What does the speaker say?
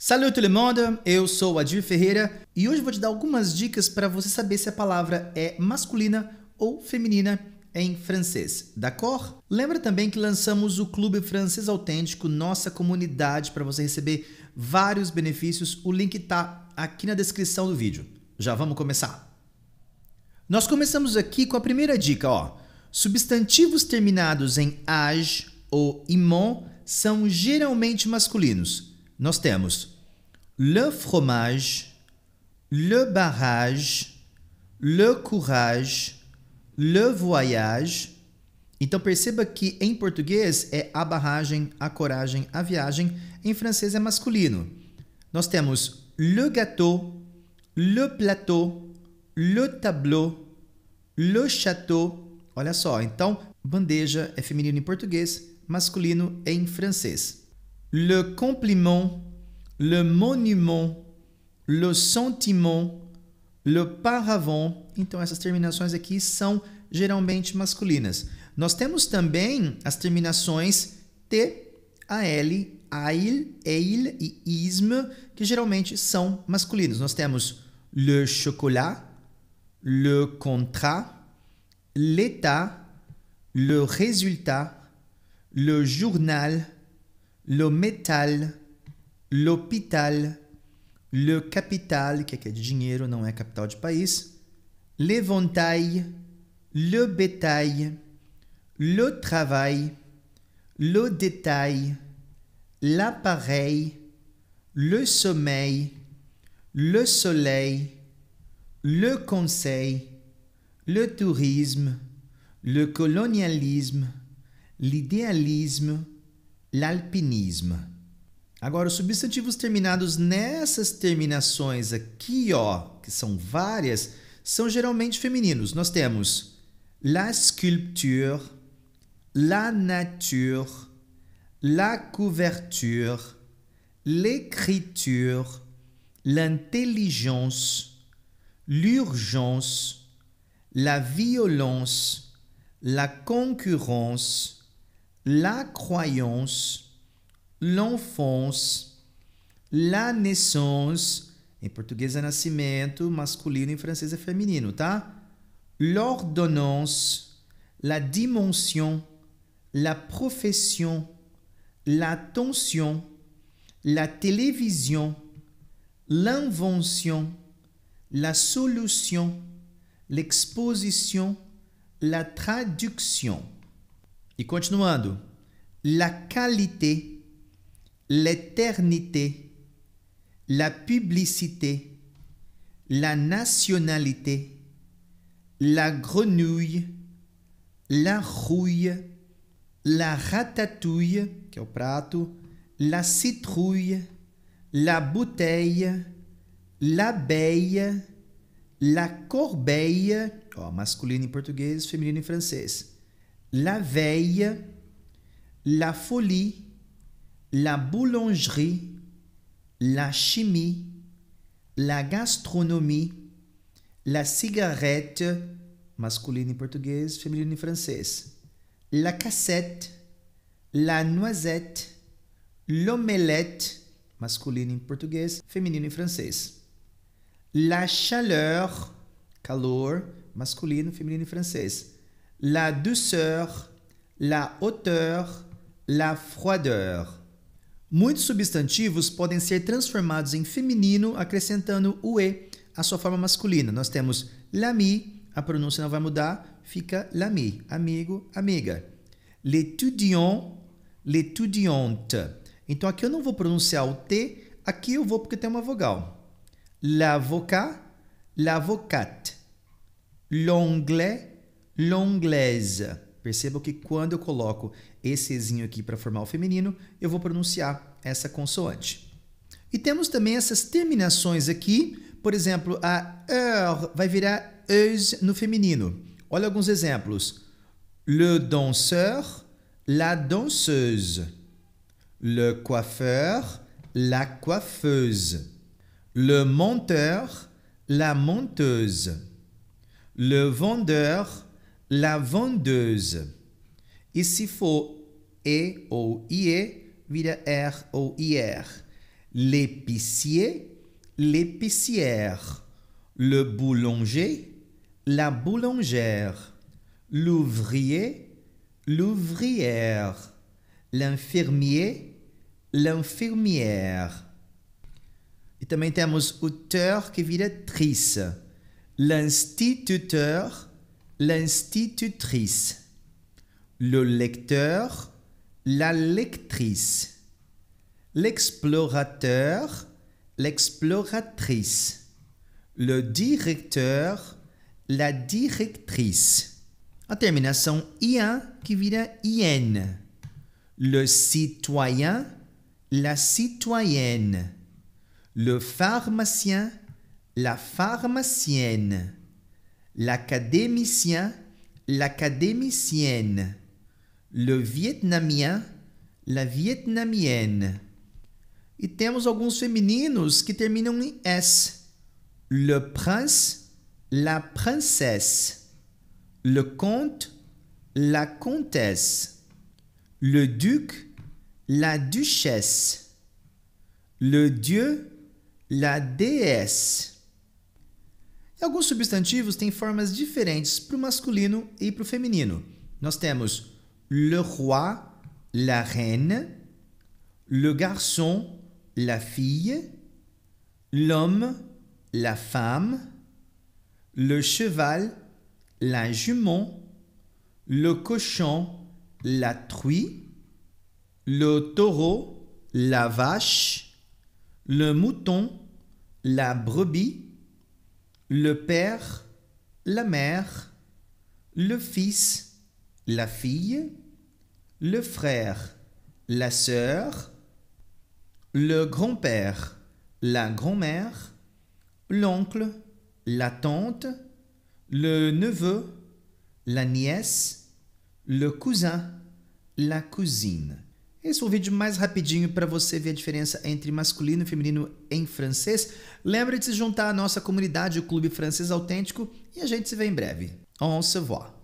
Salut tout le monde, eu sou Adil Ferreira e hoje vou te dar algumas dicas para você saber se a palavra é masculina ou feminina em francês, d'accord? Lembra também que lançamos o Clube Francês Autêntico, nossa comunidade, para você receber vários benefícios. O link está aqui na descrição do vídeo. Já vamos começar. Nós começamos aqui com a primeira dica, ó. Substantivos terminados em age ou imon são geralmente masculinos nós temos le fromage, le barrage, le courage, le voyage. Então perceba que em português é a barragem, a coragem, a viagem, em francês é masculino. Nós temos le gâteau, le plateau, le tableau, le château. Olha só, então bandeja é feminino em português, masculino em francês. le compliment, le monument, le sentiment, le paravent. Então, essas terminações aqui são geralmente masculinas. Nós temos também as terminações T, l, AIL, EIL e isme que geralmente são masculinos. Nós temos le chocolat, le contrat, l'état, le résultat, le journal, le métal, l'hôpital, le capital, que dinheiro, não capital de país, l'éventail, le bétail, le travail, le détail, l'appareil, le sommeil, le soleil, le conseil, le tourisme, le colonialisme, l'idéalisme, l'alpinisme. Agora, os substantivos terminados nessas terminações aqui, ó, que são várias, são geralmente femininos. Nós temos la sculpture, la nature, la couverture, l'écriture, l'intelligence, l'urgence, la violence, la concurrence, la croyance, l'enfance, la naissance, en portugais, é nascimento, masculino, em français é feminino, L'ordonnance, la dimension, la profession, l'attention, la télévision, l'invention, la solution, l'exposition, la traduction. E continuando. La qualité, l'éternité, la publicité, la nationalité, la grenouille, la rouille, la ratatouille, que é o prato, la citrouille, la bouteille, l'abeille, la corbeille, ó, masculino em português, feminino em francês, la veille, la folie, la boulangerie, la chimie, la gastronomie, la cigarette, masculine et portugaise, féminine et française), la cassette, la noisette, l'omelette, masculine et portugais, féminine et française), la chaleur, calor, masculine, féminine et française. la douceur, la hauteur, la froideur. Muitos substantivos podem ser transformados em feminino acrescentando o e à sua forma masculina. Nós temos l'ami, a pronúncia não vai mudar, fica l'ami, amigo, amiga. L'étudiant, l'étudiante. Então aqui eu não vou pronunciar o T, aqui eu vou porque tem uma vogal. L'avocat, l'avocate. L'anglais, l'anglaise. Perceba que quando eu coloco esse ezinho aqui para formar o feminino, eu vou pronunciar essa consoante. E temos também essas terminações aqui. Por exemplo, a heure vai virar euse no feminino. Olha alguns exemplos. Le danseur, la danseuse. Le coiffeur, la coiffeuse. Le monteur, la monteuse. Le vendeur, La vendeuse. Ici, il faut E ou IE, vide R ou IR. L'épicier, l'épicière. Le boulanger, la boulangère. L'ouvrier, l'ouvrière. L'infirmier, l'infirmière. Et também temos o qui que triste, L'instituteur, l'institutrice, le lecteur, la lectrice, l'explorateur, l'exploratrice, le directeur, la directrice. En termination ien » qui vient IN. Le citoyen, la citoyenne. Le pharmacien, la pharmacienne l'académicien, l'académicienne, le vietnamien, la vietnamienne. et temos alguns femininos que terminam em S. Le prince, la princesse. Le comte, la comtesse. Le duc, la duchesse. Le dieu, la déesse. E alguns substantivos têm formes diferentes para o masculino et pour o feminino. Nós temos le roi, la reine, le garçon, la fille, l'homme, la femme, le cheval, la jument, le cochon, la truie, le taureau, la vache, le mouton, la brebis, le père, la mère, le fils, la fille, le frère, la sœur, le grand-père, la grand-mère, l'oncle, la tante, le neveu, la nièce, le cousin, la cousine. Esse foi é o vídeo mais rapidinho para você ver a diferença entre masculino e feminino em francês. Lembre se de se juntar à nossa comunidade, o Clube Francês Autêntico, e a gente se vê em breve. On se voit!